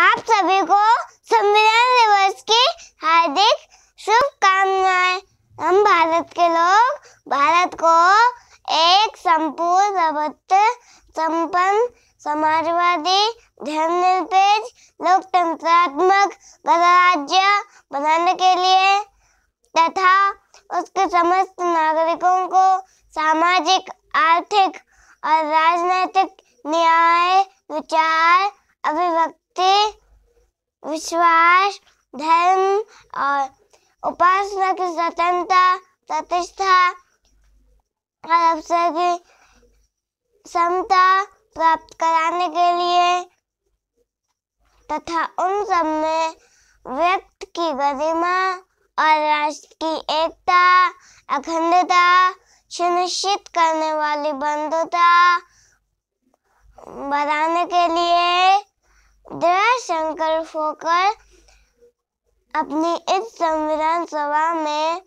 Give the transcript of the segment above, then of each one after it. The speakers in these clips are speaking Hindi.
आप सभी को संविधान दिवस की हार्दिक शुभकामनाएं हम भारत के लोग भारत को एक संपूर्ण सर्वत्र संपन्न समाजवादी धर्मनिरपेक्ष लोकतंत्रात्मक गणराज्य बनाने के लिए तथा उसके समस्त नागरिकों को सामाजिक आर्थिक और राजनैतिक न्याय विचार अभिव्यक्ति सत्य विश्वास धर्म और उपासना की स्वतंत्रता प्रतिष्ठा और अवसर की क्षमता प्राप्त कराने के लिए तथा उन सब में व्यक्त की गरिमा और राष्ट्र की एकता अखंडता सुनिश्चित करने वाली बंधुता बढ़ाने के लिए शंकर फोकर अपनी इस संविधान सभा में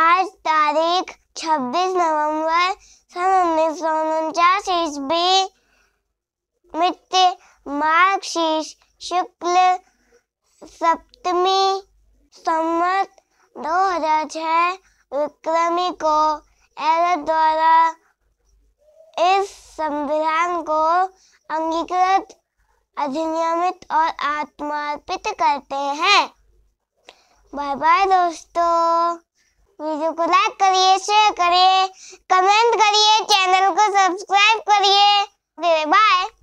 आज तारीख 26 नवंबर सन उन्नीस सौ उनचास ईस्वी मित्र मार्गशीर्ष शुक्ल सप्तमी सम्मत 2006 विक्रमी को एल द्वारा इस संविधान को अंगीकृत अधिनियमित और आत्मार्पित करते हैं बाय बाय दोस्तों वीडियो को लाइक करिए शेयर करिए कमेंट करिए चैनल को सब्सक्राइब करिए बाय